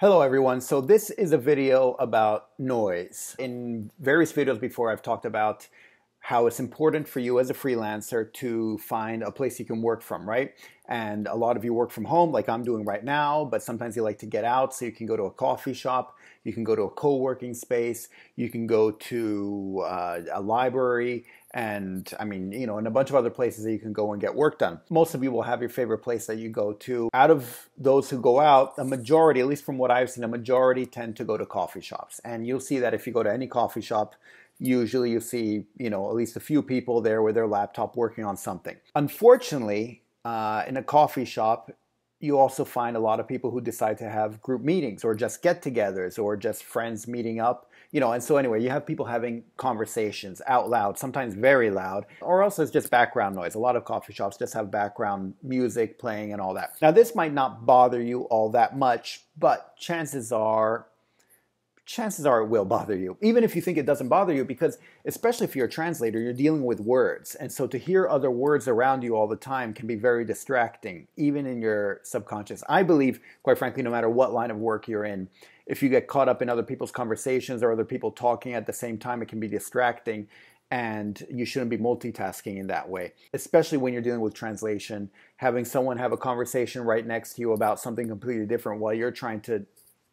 Hello everyone, so this is a video about noise. In various videos before I've talked about how it's important for you as a freelancer to find a place you can work from, right? And a lot of you work from home, like I'm doing right now, but sometimes you like to get out, so you can go to a coffee shop, you can go to a co working space, you can go to uh, a library, and I mean, you know, and a bunch of other places that you can go and get work done. Most of you will have your favorite place that you go to. Out of those who go out, a majority, at least from what I've seen, a majority tend to go to coffee shops. And you'll see that if you go to any coffee shop, usually you see, you know, at least a few people there with their laptop working on something. Unfortunately, uh, in a coffee shop, you also find a lot of people who decide to have group meetings or just get togethers or just friends meeting up, you know. And so, anyway, you have people having conversations out loud, sometimes very loud, or else it's just background noise. A lot of coffee shops just have background music playing and all that. Now, this might not bother you all that much, but chances are chances are it will bother you, even if you think it doesn't bother you, because especially if you're a translator, you're dealing with words. And so to hear other words around you all the time can be very distracting, even in your subconscious. I believe, quite frankly, no matter what line of work you're in, if you get caught up in other people's conversations or other people talking at the same time, it can be distracting. And you shouldn't be multitasking in that way, especially when you're dealing with translation. Having someone have a conversation right next to you about something completely different while you're trying to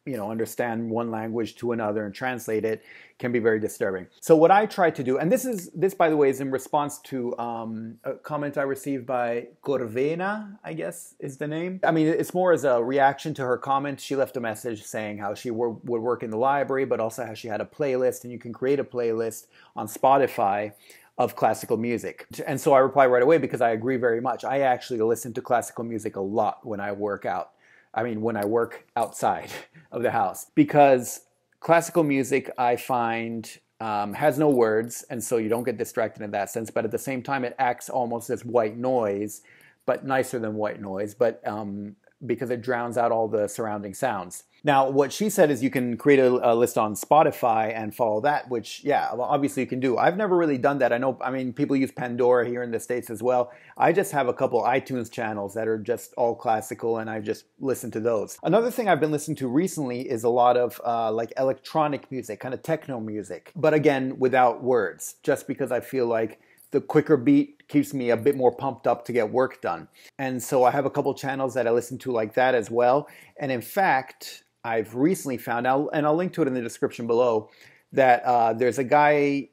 you know understand one language to another and translate it can be very disturbing so what i try to do and this is this by the way is in response to um, a comment i received by corvena i guess is the name i mean it's more as a reaction to her comment she left a message saying how she wor- would work in the library but also how she had a playlist and you can create a playlist on spotify of classical music. And so I reply right away because I agree very much. I actually listen to classical music a lot when I work out. I mean, when I work outside of the house, because classical music I find um, has no words, and so you don't get distracted in that sense. But at the same time, it acts almost as white noise, but nicer than white noise. But um, because it drowns out all the surrounding sounds. Now, what she said is you can create a, a, list on Spotify and follow that, which, yeah, obviously you can do. I've never really done that. I know, I mean, people use Pandora here in the States as well. I just have a couple iTunes channels that are just all classical and I just listen to those. Another thing I've been listening to recently is a lot of uh, like electronic music, kind of techno music, but again, without words, just because I feel like the quicker beat keeps me a bit more pumped up to get work done. And so I have a couple channels that I listen to like that as well. And in fact, I've recently found out, and I'll link to it in the description below, that uh, there's a guy,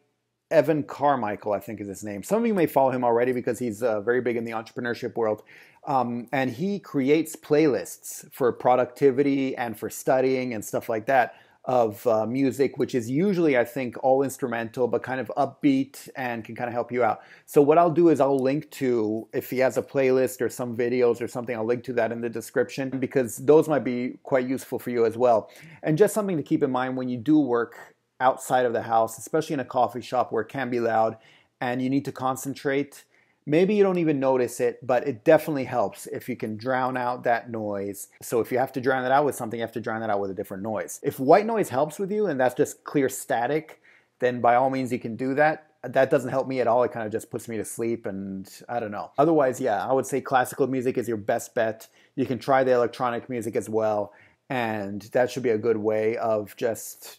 Evan Carmichael, I think is his name. Some of you may follow him already because he's uh, very big in the entrepreneurship world. Um, and he creates playlists for productivity and for studying and stuff like that of uh, music, which is usually, I think, all instrumental, but kind of upbeat and can kind of help you out. So, what I'll do is I'll link to, if he has a playlist or some videos or something, I'll link to that in the description because those might be quite useful for you as well. And just something to keep in mind when you do work outside of the house, especially in a coffee shop where it can be loud and you need to concentrate Maybe you don't even notice it, but it definitely helps if you can drown out that noise. So if you have to drown that out with something, you have to drown that out with a different noise. If white noise helps with you and that's just clear static, then by all means you can do that. That doesn't help me at all. It kind of just puts me to sleep and I don't know. Otherwise, yeah, I would say classical music is your best bet. You can try the electronic music as well. And that should be a good way of just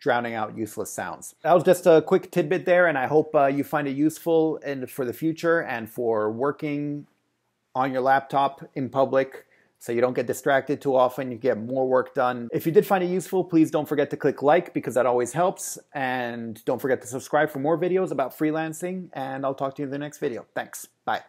drowning out useless sounds. That was just a quick tidbit there, and I hope uh, you find it useful and for the future and for working on your laptop in public so you don't get distracted too often, you get more work done. If you did find it useful, please don't forget to click like because that always helps. And don't forget to subscribe for more videos about freelancing, and I'll talk to you in the next video. Thanks, bye.